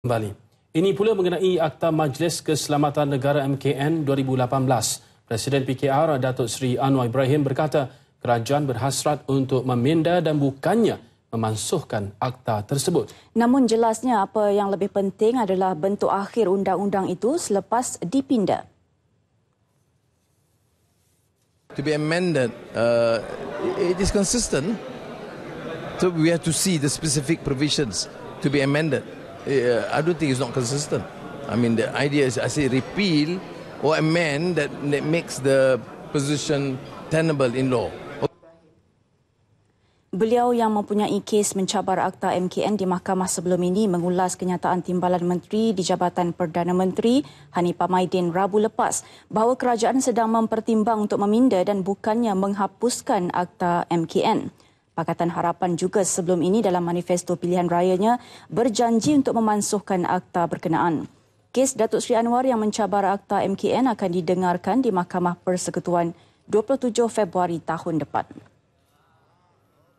kembali. Ini pula mengenai Akta Majlis Keselamatan Negara MKN 2018. Presiden PKR Datuk Seri Anwar Ibrahim berkata kerajaan berhasrat untuk meminda dan bukannya memansuhkan akta tersebut. Namun jelasnya apa yang lebih penting adalah bentuk akhir undang-undang itu selepas dipinda. To be amended, uh, it is consistent. So we have to see the specific provisions to be amended. I don't think it's not consistent. I mean, the idea is, I say repeal or amend that, that makes the position tenable in law. Beliau yang mempunyai kes mencabar Akta MKN di mahkamah sebelum ini mengulas kenyataan timbalan menteri di Jabatan Perdana Menteri Hanifah Maidin Rabu lepas bahawa kerajaan sedang mempertimbang untuk meminda dan bukannya menghapuskan Akta MKN. Pakatan Harapan juga sebelum ini dalam manifesto pilihan rayanya berjanji untuk memansuhkan akta berkenaan. Kes Datuk Sri Anwar yang mencabar akta MKN akan didengarkan di Mahkamah Persekutuan 27 Februari tahun depan.